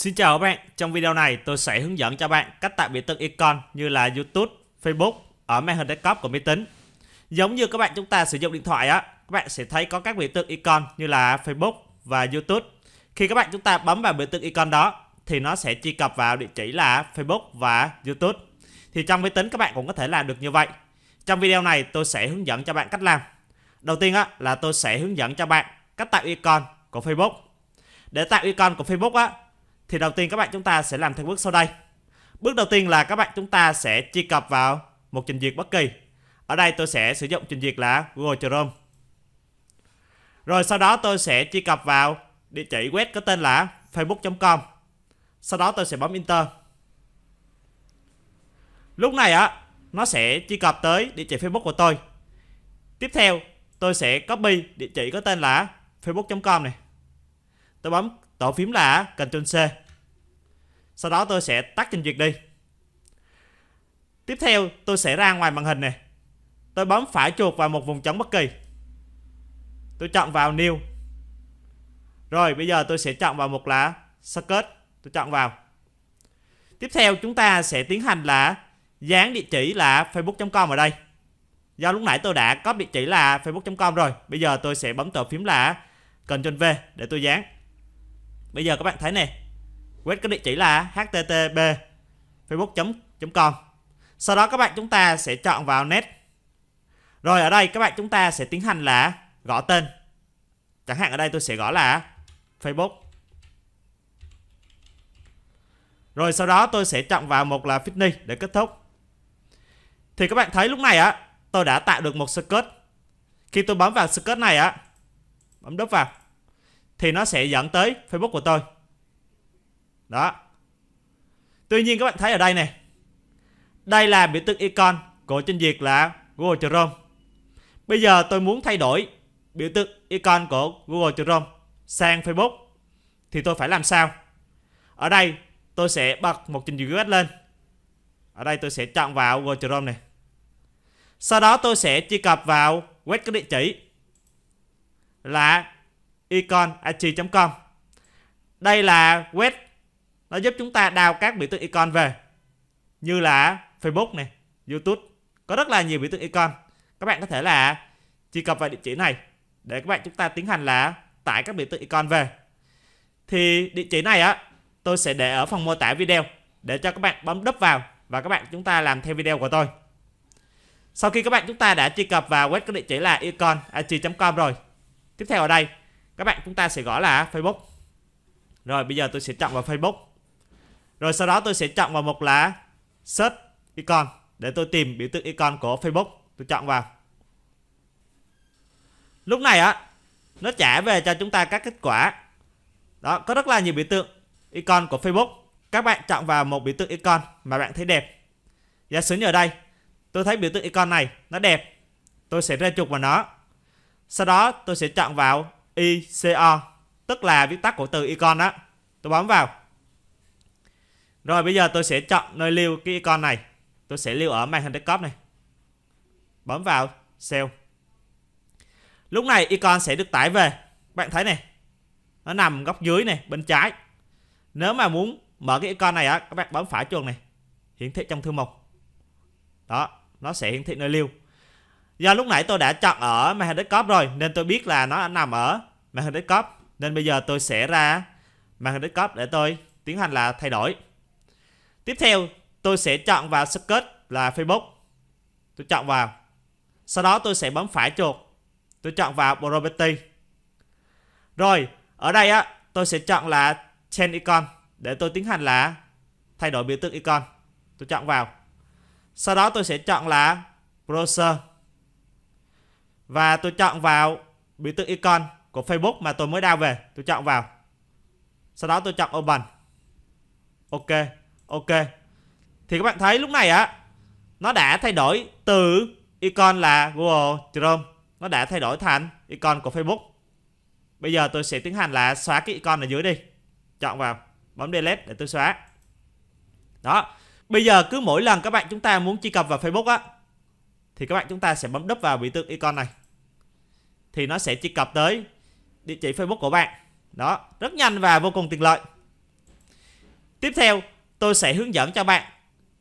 Xin chào các bạn, trong video này tôi sẽ hướng dẫn cho bạn cách tạo biểu tượng icon như là YouTube, Facebook ở màn hình desktop của máy tính. Giống như các bạn chúng ta sử dụng điện thoại á, các bạn sẽ thấy có các biểu tượng icon như là Facebook và YouTube. Khi các bạn chúng ta bấm vào biểu tượng icon đó thì nó sẽ truy cập vào địa chỉ là Facebook và YouTube. Thì trong máy tính các bạn cũng có thể làm được như vậy. Trong video này tôi sẽ hướng dẫn cho bạn cách làm. Đầu tiên á là tôi sẽ hướng dẫn cho bạn cách tạo icon của Facebook. Để tạo icon của Facebook á thì đầu tiên các bạn chúng ta sẽ làm theo bước sau đây. Bước đầu tiên là các bạn chúng ta sẽ truy cập vào một trình duyệt bất kỳ. Ở đây tôi sẽ sử dụng trình duyệt là Google Chrome. Rồi sau đó tôi sẽ truy cập vào địa chỉ web có tên là facebook.com. Sau đó tôi sẽ bấm enter. Lúc này á, nó sẽ truy cập tới địa chỉ Facebook của tôi. Tiếp theo, tôi sẽ copy địa chỉ có tên là facebook.com này. Tôi bấm Tổ phím là Ctrl C. Sau đó tôi sẽ tắt trình duyệt đi. Tiếp theo tôi sẽ ra ngoài màn hình này. Tôi bấm phải chuột vào một vùng trống bất kỳ. Tôi chọn vào New. Rồi bây giờ tôi sẽ chọn vào một lá Socket. Tôi chọn vào. Tiếp theo chúng ta sẽ tiến hành là dán địa chỉ là facebook.com ở đây. Do lúc nãy tôi đã có địa chỉ là facebook.com rồi. Bây giờ tôi sẽ bấm tờ phím là Ctrl V để tôi dán. Bây giờ các bạn thấy này, web có địa chỉ là http facebook.com. Sau đó các bạn chúng ta sẽ chọn vào net. Rồi ở đây các bạn chúng ta sẽ tiến hành là gõ tên. Chẳng hạn ở đây tôi sẽ gõ là Facebook. Rồi sau đó tôi sẽ chọn vào một là fitney để kết thúc. Thì các bạn thấy lúc này á, tôi đã tạo được một skirt. Khi tôi bấm vào skirt này á, bấm đúp vào thì nó sẽ dẫn tới Facebook của tôi. Đó. Tuy nhiên các bạn thấy ở đây này. Đây là biểu tượng icon của trình duyệt là Google Chrome. Bây giờ tôi muốn thay đổi biểu tượng icon của Google Chrome sang Facebook thì tôi phải làm sao? Ở đây tôi sẽ bật một trình duyệt web lên. Ở đây tôi sẽ chọn vào Google Chrome này. Sau đó tôi sẽ truy cập vào web có địa chỉ là icon.com Đây là web nó giúp chúng ta đào các biểu tượng icon về như là Facebook này, YouTube có rất là nhiều biểu tượng icon. Các bạn có thể là truy cập vào địa chỉ này để các bạn chúng ta tiến hành là tải các biểu tượng icon về. Thì địa chỉ này á tôi sẽ để ở phần mô tả video để cho các bạn bấm đúp vào và các bạn chúng ta làm theo video của tôi. Sau khi các bạn chúng ta đã truy cập vào web có địa chỉ là icon.com rồi. Tiếp theo ở đây các bạn chúng ta sẽ gõ là Facebook rồi bây giờ tôi sẽ chọn vào Facebook rồi sau đó tôi sẽ chọn vào mục là search icon để tôi tìm biểu tượng icon của Facebook tôi chọn vào lúc này á nó trả về cho chúng ta các kết quả đó có rất là nhiều biểu tượng icon của Facebook các bạn chọn vào một biểu tượng icon mà bạn thấy đẹp giả sử như ở đây tôi thấy biểu tượng icon này nó đẹp tôi sẽ ra chụp vào nó sau đó tôi sẽ chọn vào ICO tức là viết tắt của từ icon đó tôi bấm vào rồi bây giờ tôi sẽ chọn nơi lưu cái icon này tôi sẽ lưu ở màn hình desktop này bấm vào sale lúc này icon sẽ được tải về bạn thấy này nó nằm góc dưới này bên trái nếu mà muốn mở cái icon này á các bạn bấm phải chuột này hiển thị trong thư mục đó nó sẽ hiển thị nơi lưu do lúc nãy tôi đã chọn ở màn hình desktop rồi nên tôi biết là nó nằm ở màn hình desktop nên bây giờ tôi sẽ ra màn hình desktop để tôi tiến hành là thay đổi tiếp theo tôi sẽ chọn vào kết là Facebook tôi chọn vào sau đó tôi sẽ bấm phải chuột tôi chọn vào property rồi ở đây á tôi sẽ chọn là change icon để tôi tiến hành là thay đổi biểu tượng icon tôi chọn vào sau đó tôi sẽ chọn là browser và tôi chọn vào biểu tượng icon của Facebook mà tôi mới đao về tôi chọn vào sau đó tôi chọn open ok ok thì các bạn thấy lúc này á nó đã thay đổi từ icon là Google Chrome nó đã thay đổi thành icon của Facebook bây giờ tôi sẽ tiến hành là xóa cái icon ở dưới đi chọn vào bấm delete để tôi xóa đó bây giờ cứ mỗi lần các bạn chúng ta muốn truy cập vào Facebook á thì các bạn chúng ta sẽ bấm đúp vào biểu tượng icon này thì nó sẽ truy cập tới địa chỉ Facebook của bạn. Đó, rất nhanh và vô cùng tiện lợi. Tiếp theo, tôi sẽ hướng dẫn cho bạn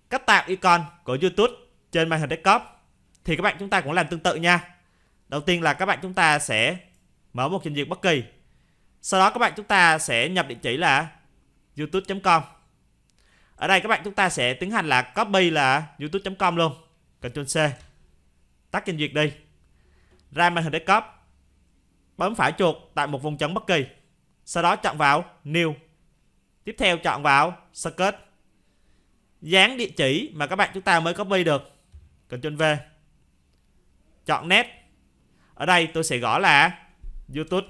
cách tạo icon của YouTube trên màn hình desktop. Thì các bạn chúng ta cũng làm tương tự nha. Đầu tiên là các bạn chúng ta sẽ mở một trình duyệt bất kỳ. Sau đó các bạn chúng ta sẽ nhập địa chỉ là youtube.com. Ở đây các bạn chúng ta sẽ tiến hành là copy là youtube.com luôn. Ctrl C. Tắt trình duyệt đi. Ra màn hình desktop Bấm phải chuột tại một vùng trống bất kỳ. Sau đó chọn vào New. Tiếp theo chọn vào Circuit. Dán địa chỉ mà các bạn chúng ta mới copy được. Ctrl V. Chọn Net. Ở đây tôi sẽ gõ là YouTube.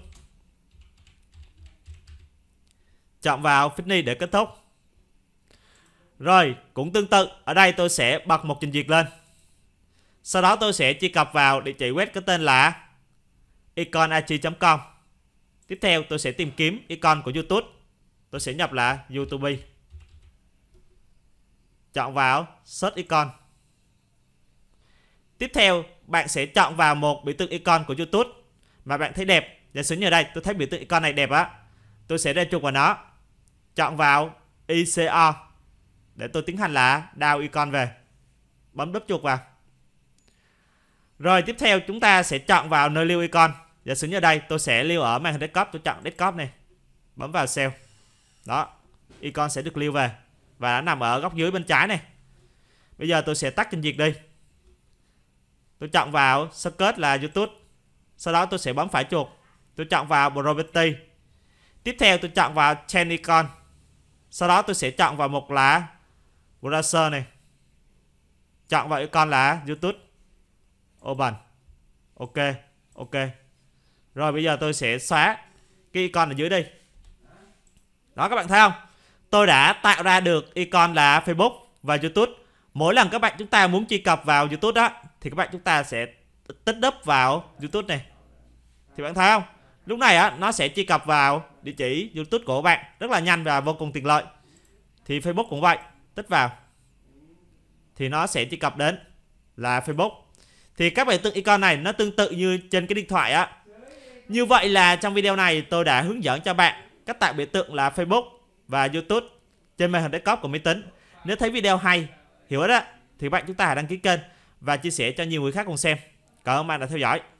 Chọn vào Fitney để kết thúc. Rồi, cũng tương tự, ở đây tôi sẽ bật một trình duyệt lên. Sau đó tôi sẽ truy cập vào địa chỉ web có tên là iconachi com Tiếp theo tôi sẽ tìm kiếm icon của YouTube. Tôi sẽ nhập là YouTube. Chọn vào search icon. Tiếp theo bạn sẽ chọn vào một biểu tượng icon của YouTube mà bạn thấy đẹp. Giả sử như đây tôi thấy biểu tượng icon này đẹp á. Tôi sẽ ra chuột vào nó. Chọn vào ICO để tôi tiến hành là đào icon về. Bấm đúp chuột vào. Rồi tiếp theo chúng ta sẽ chọn vào nơi lưu icon. Giờ xuống ở đây tôi sẽ lưu ở màn hình desktop Tôi chọn desktop này Bấm vào sale Đó Icon sẽ được lưu về Và đã nằm ở góc dưới bên trái này Bây giờ tôi sẽ tắt trình duyệt đi Tôi chọn vào socket là YouTube Sau đó tôi sẽ bấm phải chuột Tôi chọn vào Property Tiếp theo tôi chọn vào Change Icon Sau đó tôi sẽ chọn vào một lá Browser này Chọn vào icon là YouTube Open Ok Ok rồi bây giờ tôi sẽ xóa cái icon ở dưới đi. Đó các bạn thấy không? Tôi đã tạo ra được icon là Facebook và YouTube. Mỗi lần các bạn chúng ta muốn truy cập vào YouTube đó thì các bạn chúng ta sẽ tích đắp vào YouTube này. Thì bạn thấy không? Lúc này á nó sẽ truy cập vào địa chỉ YouTube của bạn rất là nhanh và vô cùng tiện lợi. Thì Facebook cũng vậy, tích vào. Thì nó sẽ truy cập đến là Facebook. Thì các bạn tượng icon này nó tương tự như trên cái điện thoại á như vậy là trong video này tôi đã hướng dẫn cho bạn cách tạo biểu tượng là Facebook và YouTube trên màn hình desktop của máy tính. Nếu thấy video hay, hiểu đó thì bạn chúng ta hãy đăng ký kênh và chia sẻ cho nhiều người khác cùng xem. Cảm ơn bạn đã theo dõi.